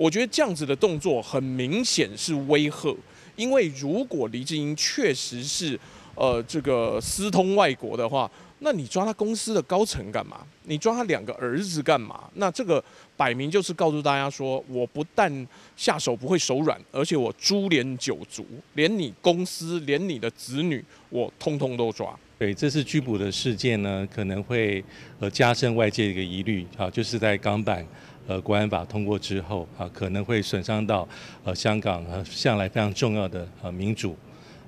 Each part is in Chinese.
我觉得这样子的动作很明显是威吓，因为如果黎智英确实是呃这个私通外国的话，那你抓他公司的高层干嘛？你抓他两个儿子干嘛？那这个摆明就是告诉大家说，我不但下手不会手软，而且我株连九族，连你公司，连你的子女，我通通都抓。对，这次拘捕的事件呢，可能会呃加深外界的一个疑虑啊，就是在港版。呃，国安法通过之后啊，可能会损伤到呃香港呃向来非常重要的呃民主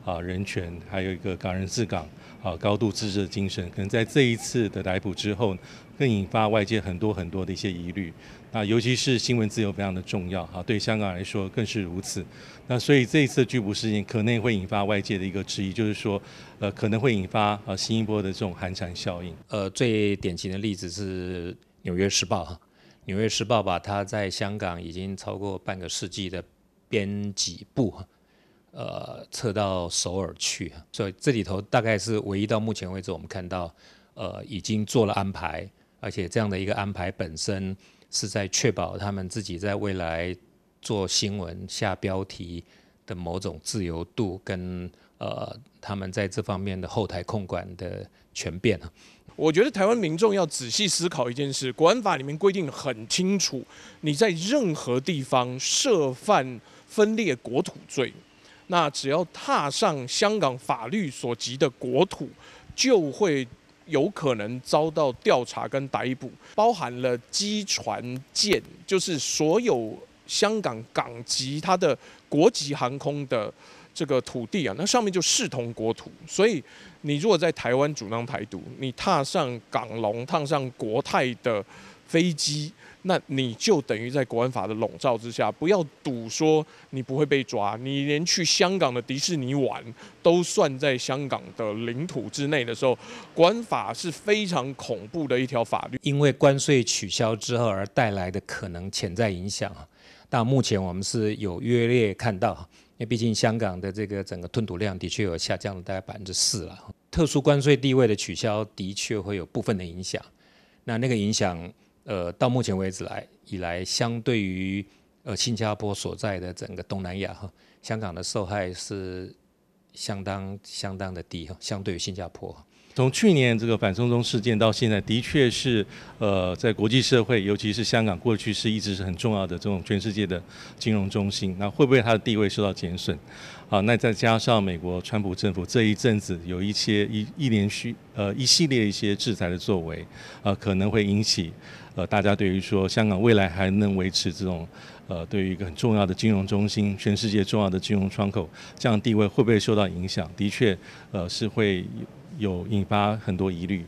啊人权，还有一个港人治港啊高度自治的精神，可能在这一次的逮捕之后，更引发外界很多很多的一些疑虑。那尤其是新闻自由非常的重要哈，对香港来说更是如此。那所以这一次的拘捕事件，可能会引发外界的一个质疑，就是说呃可能会引发呃新一波的这种寒蝉效应。呃，最典型的例子是《纽约时报》哈。《纽约时报》把他在香港已经超过半个世纪的编辑部，呃，撤到首尔去，所以这里头大概是唯一到目前为止我们看到，呃，已经做了安排，而且这样的一个安排本身是在确保他们自己在未来做新闻下标题的某种自由度跟呃他们在这方面的后台控管的权变我觉得台湾民众要仔细思考一件事：《国安法》里面规定很清楚，你在任何地方涉犯分裂国土罪，那只要踏上香港法律所及的国土，就会有可能遭到调查跟逮捕，包含了机船舰，就是所有香港港籍它的国籍航空的。这个土地啊，那上面就视同国土。所以，你如果在台湾主张台独，你踏上港龙、踏上国泰的飞机，那你就等于在《国安法》的笼罩之下。不要赌说你不会被抓，你连去香港的迪士尼玩都算在香港的领土之内的时候，《国安法》是非常恐怖的一条法律。因为关税取消之后而带来的可能潜在影响。到目前我们是有约略看到，因为毕竟香港的这个整个吞吐量的确有下降了大概百分之四了。特殊关税地位的取消的确会有部分的影响，那那个影响，呃，到目前为止来以来，相对于呃新加坡所在的整个东南亚，香港的受害是相当相当的低，相对于新加坡。从去年这个反送中事件到现在，的确是，呃，在国际社会，尤其是香港，过去是一直是很重要的这种全世界的金融中心。那会不会它的地位受到减损？啊，那再加上美国川普政府这一阵子有一些一一连续呃一系列一些制裁的作为，啊，可能会引起呃大家对于说香港未来还能维持这种呃对于一个很重要的金融中心，全世界重要的金融窗口，这样地位会不会受到影响？的确，呃，是会。有引发很多疑虑。